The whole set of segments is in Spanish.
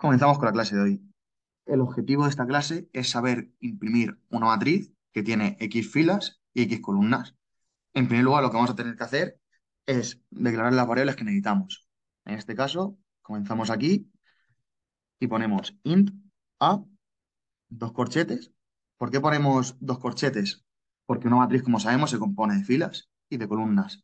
Comenzamos con la clase de hoy. El objetivo de esta clase es saber imprimir una matriz que tiene X filas y X columnas. En primer lugar, lo que vamos a tener que hacer es declarar las variables que necesitamos. En este caso, comenzamos aquí y ponemos int a dos corchetes. ¿Por qué ponemos dos corchetes? Porque una matriz, como sabemos, se compone de filas y de columnas.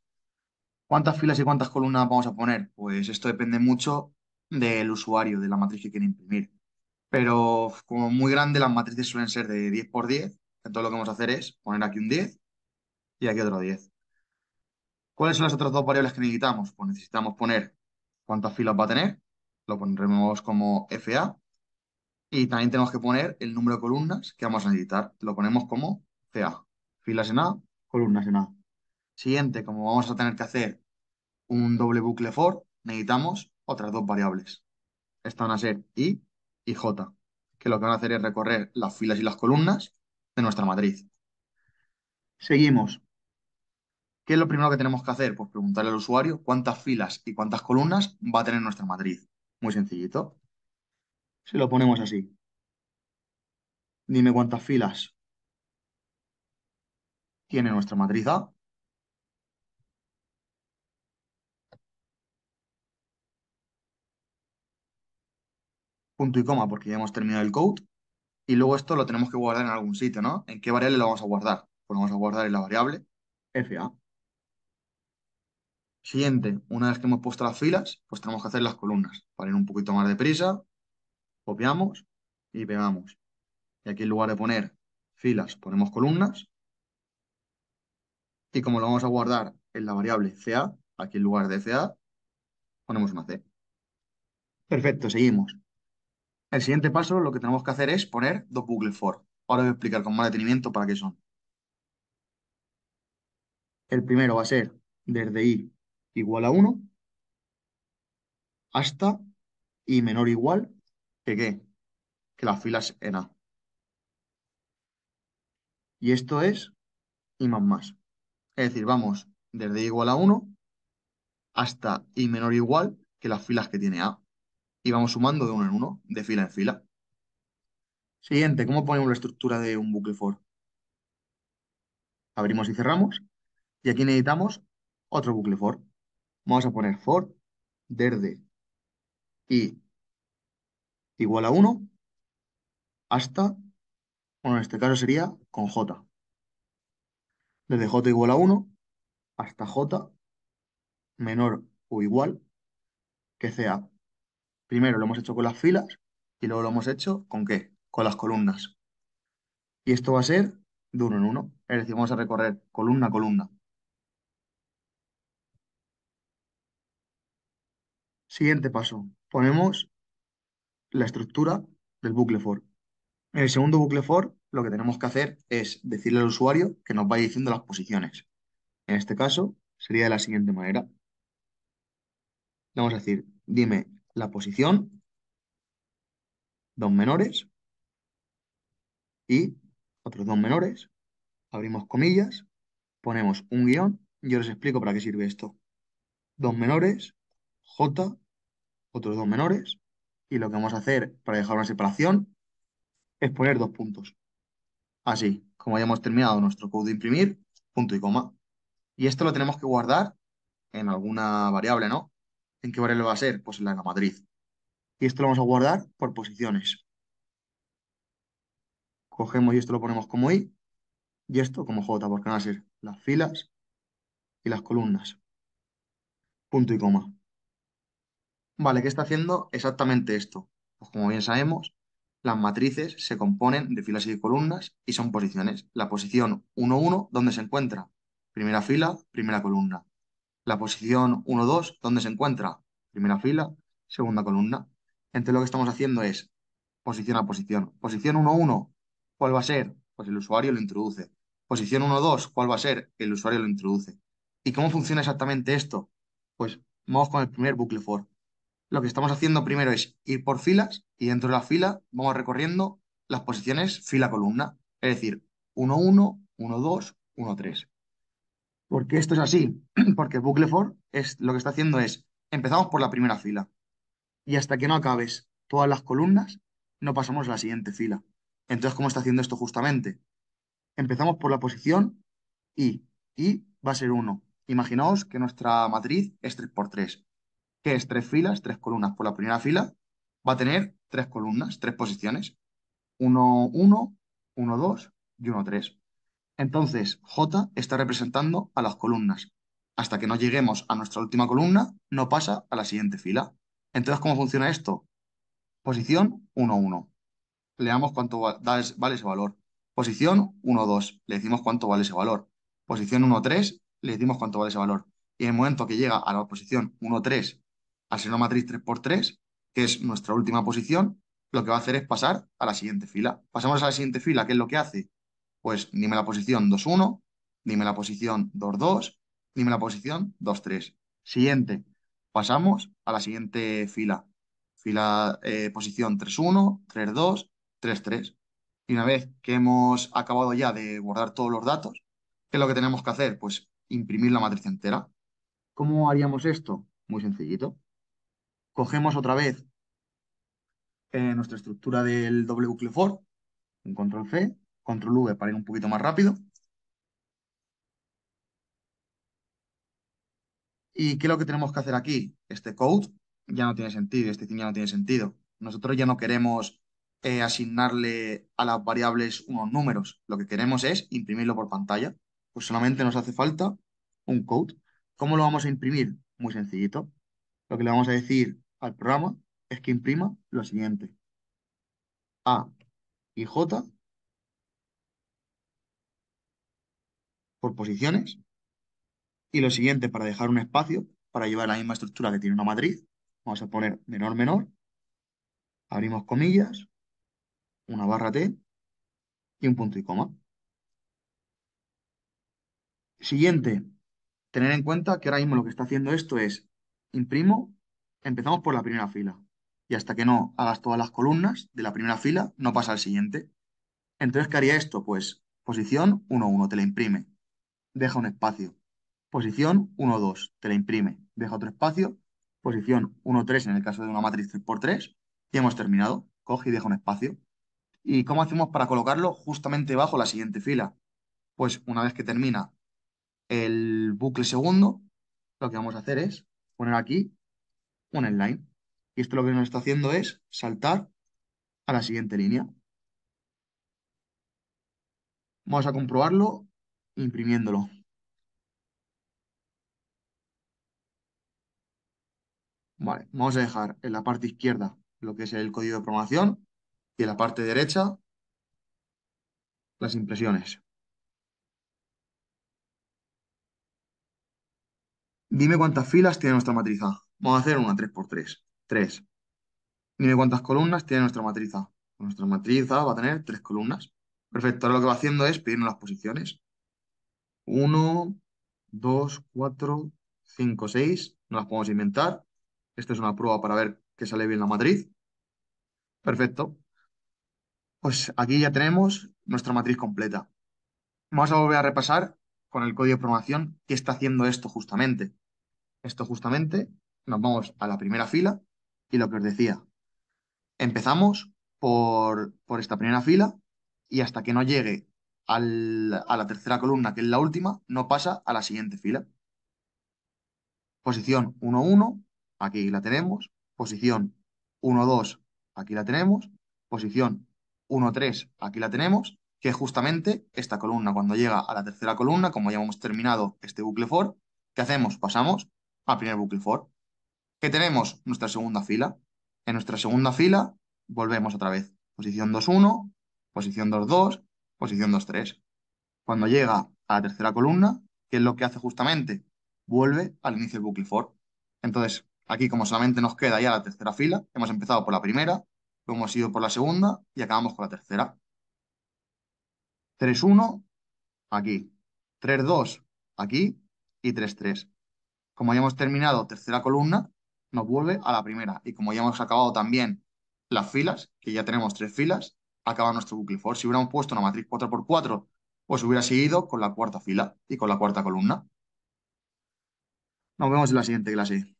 ¿Cuántas filas y cuántas columnas vamos a poner? Pues esto depende mucho del usuario, de la matriz que quiere imprimir. Pero como muy grande, las matrices suelen ser de 10 por 10. Entonces lo que vamos a hacer es poner aquí un 10 y aquí otro 10. ¿Cuáles son las otras dos variables que necesitamos? Pues necesitamos poner cuántas filas va a tener. Lo pondremos como FA. Y también tenemos que poner el número de columnas que vamos a necesitar. Lo ponemos como CA. Filas en A, columnas en A. Siguiente, como vamos a tener que hacer un doble bucle for, necesitamos otras dos variables. están van a ser i y j, que lo que van a hacer es recorrer las filas y las columnas de nuestra matriz. Seguimos. ¿Qué es lo primero que tenemos que hacer? Pues preguntarle al usuario cuántas filas y cuántas columnas va a tener nuestra matriz. Muy sencillito. Se lo ponemos así. Dime cuántas filas tiene nuestra matriz A punto y coma, porque ya hemos terminado el code. Y luego esto lo tenemos que guardar en algún sitio, ¿no? ¿En qué variable lo vamos a guardar? Pues lo vamos a guardar en la variable FA. Siguiente, una vez que hemos puesto las filas, pues tenemos que hacer las columnas. Para ir un poquito más deprisa, copiamos y pegamos. Y aquí en lugar de poner filas, ponemos columnas. Y como lo vamos a guardar en la variable CA, aquí en lugar de CA, ponemos una C. Perfecto, seguimos. El siguiente paso lo que tenemos que hacer es poner dos bucles for. Ahora voy a explicar con más detenimiento para qué son. El primero va a ser desde i igual a 1 hasta i menor igual que qué, que las filas en A. Y esto es i más más. Es decir, vamos desde i igual a 1 hasta i menor igual que las filas que tiene A y vamos sumando de uno en uno, de fila en fila. Siguiente, ¿cómo ponemos la estructura de un bucle for? Abrimos y cerramos. Y aquí necesitamos otro bucle for. Vamos a poner for desde y igual a 1 hasta, bueno, en este caso sería con j. Desde j igual a 1 hasta j menor o igual que sea Primero lo hemos hecho con las filas y luego lo hemos hecho con qué? Con las columnas. Y esto va a ser de uno en uno. Es decir, vamos a recorrer columna a columna. Siguiente paso. Ponemos la estructura del bucle for. En el segundo bucle for lo que tenemos que hacer es decirle al usuario que nos vaya diciendo las posiciones. En este caso sería de la siguiente manera. Vamos a decir, dime la posición, dos menores y otros dos menores, abrimos comillas, ponemos un guión, yo les explico para qué sirve esto. Dos menores, J, otros dos menores, y lo que vamos a hacer para dejar una separación es poner dos puntos. Así, como hayamos terminado nuestro code de imprimir, punto y coma. Y esto lo tenemos que guardar en alguna variable, ¿no? ¿En qué lo va a ser? Pues en la matriz. Y esto lo vamos a guardar por posiciones. Cogemos y esto lo ponemos como i, y esto como J, porque van a ser las filas y las columnas. Punto y coma. Vale, ¿qué está haciendo? Exactamente esto. Pues como bien sabemos, las matrices se componen de filas y columnas y son posiciones. La posición 1, 1, ¿dónde se encuentra? Primera fila, primera columna. La posición 1-2, ¿dónde se encuentra? Primera fila, segunda columna. Entonces lo que estamos haciendo es posición a posición. Posición 1-1, ¿cuál va a ser? Pues el usuario lo introduce. Posición 1-2, ¿cuál va a ser? El usuario lo introduce. ¿Y cómo funciona exactamente esto? Pues vamos con el primer bucle for. Lo que estamos haciendo primero es ir por filas y dentro de la fila vamos recorriendo las posiciones fila-columna. Es decir, 1-1, 1-2, 1-3. Porque esto es así, porque for es, lo que está haciendo es, empezamos por la primera fila y hasta que no acabes todas las columnas, no pasamos a la siguiente fila. Entonces, ¿cómo está haciendo esto justamente? Empezamos por la posición y, y va a ser 1. Imaginaos que nuestra matriz es 3x3, que es 3 filas, 3 columnas. Por la primera fila va a tener 3 columnas, 3 posiciones. 1, 1, 1, 2 y 1, 3. Entonces, J está representando a las columnas. Hasta que no lleguemos a nuestra última columna, no pasa a la siguiente fila. Entonces, ¿cómo funciona esto? Posición 1, 1. Le damos cuánto vale ese valor. Posición 1, 2. Le decimos cuánto vale ese valor. Posición 1, 3. Le decimos cuánto vale ese valor. Y en el momento que llega a la posición 1, 3, al ser una matriz 3x3, que es nuestra última posición, lo que va a hacer es pasar a la siguiente fila. Pasamos a la siguiente fila, ¿Qué es lo que hace pues dime la posición 21, 1 dime la posición 22, 2 dime la posición 23. Siguiente. Pasamos a la siguiente fila. Fila eh, posición 3-1, 3-2, 3 Y una vez que hemos acabado ya de guardar todos los datos, ¿qué es lo que tenemos que hacer? Pues imprimir la matriz entera. ¿Cómo haríamos esto? Muy sencillito. Cogemos otra vez eh, nuestra estructura del doble bucle for, un control C, control V para ir un poquito más rápido. ¿Y qué es lo que tenemos que hacer aquí? Este code ya no tiene sentido, este thing ya no tiene sentido. Nosotros ya no queremos eh, asignarle a las variables unos números. Lo que queremos es imprimirlo por pantalla. Pues solamente nos hace falta un code. ¿Cómo lo vamos a imprimir? Muy sencillito. Lo que le vamos a decir al programa es que imprima lo siguiente. A y J por posiciones. Y lo siguiente, para dejar un espacio, para llevar la misma estructura que tiene una matriz, vamos a poner menor, menor, abrimos comillas, una barra T y un punto y coma. Siguiente, tener en cuenta que ahora mismo lo que está haciendo esto es imprimo, empezamos por la primera fila y hasta que no hagas todas las columnas de la primera fila no pasa al siguiente. Entonces, ¿qué haría esto? Pues posición 1, 1, te la imprime deja un espacio. Posición 1-2, te la imprime, deja otro espacio. Posición 1-3 en el caso de una matriz 3x3. Y hemos terminado. Coge y deja un espacio. ¿Y cómo hacemos para colocarlo justamente bajo la siguiente fila? Pues una vez que termina el bucle segundo, lo que vamos a hacer es poner aquí un inline. Y esto lo que nos está haciendo es saltar a la siguiente línea. Vamos a comprobarlo imprimiéndolo. Vale, vamos a dejar en la parte izquierda lo que es el código de programación y en la parte derecha las impresiones. Dime cuántas filas tiene nuestra matriz Vamos a hacer una 3x3. 3. Dime cuántas columnas tiene nuestra matriz Nuestra matriz va a tener tres columnas. Perfecto, ahora lo que va haciendo es pedirnos las posiciones. 1, 2, 4, 5, 6. No las podemos inventar. esto es una prueba para ver qué sale bien la matriz. Perfecto. Pues aquí ya tenemos nuestra matriz completa. Vamos a volver a repasar con el código de programación qué está haciendo esto justamente. Esto justamente, nos vamos a la primera fila y lo que os decía. Empezamos por, por esta primera fila y hasta que no llegue a la tercera columna, que es la última, no pasa a la siguiente fila. Posición 1-1, aquí la tenemos. Posición 1-2, aquí la tenemos. Posición 1-3, aquí la tenemos. Que justamente esta columna, cuando llega a la tercera columna, como ya hemos terminado este bucle for, ¿qué hacemos? Pasamos al primer bucle for. Que tenemos nuestra segunda fila. En nuestra segunda fila volvemos otra vez. Posición 2-1, posición 2-2, posición 2-3. Cuando llega a la tercera columna, ¿qué es lo que hace justamente? Vuelve al inicio del bucle for. Entonces, aquí como solamente nos queda ya la tercera fila, hemos empezado por la primera, luego hemos ido por la segunda y acabamos con la tercera. 3-1 aquí, 3-2 aquí y 3-3. Como ya hemos terminado tercera columna, nos vuelve a la primera. Y como ya hemos acabado también las filas, que ya tenemos tres filas, acaba nuestro bucle for. Si hubiéramos puesto una matriz 4x4, pues hubiera seguido con la cuarta fila y con la cuarta columna. Nos vemos en la siguiente clase.